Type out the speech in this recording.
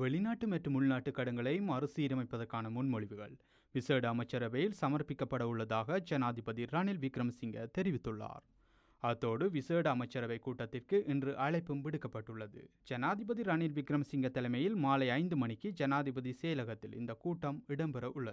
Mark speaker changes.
Speaker 1: வெளிநாட்டு மற்றும் உள்நாட்டு கடன்களை மறுசீரமைப்பதற்கான முன்மொழிவுகள் விசேட அமைச்சரவையில் சமர்ப்பிக்கப்பட உள்ளதாக ஜனாதிபதி ரணில் விக்ரமசிங்க தெரிவித்துள்ளார் அத்தோடு விசேட அமைச்சரவை கூட்டத்திற்கு இன்று அழைப்பும் விடுக்கப்பட்டுள்ளது ஜனாதிபதி ரணில் விக்ரமசிங்க தலைமையில் மாலை ஐந்து மணிக்கு ஜனாதிபதி செயலகத்தில் இந்த கூட்டம் இடம்பெற உள்ளது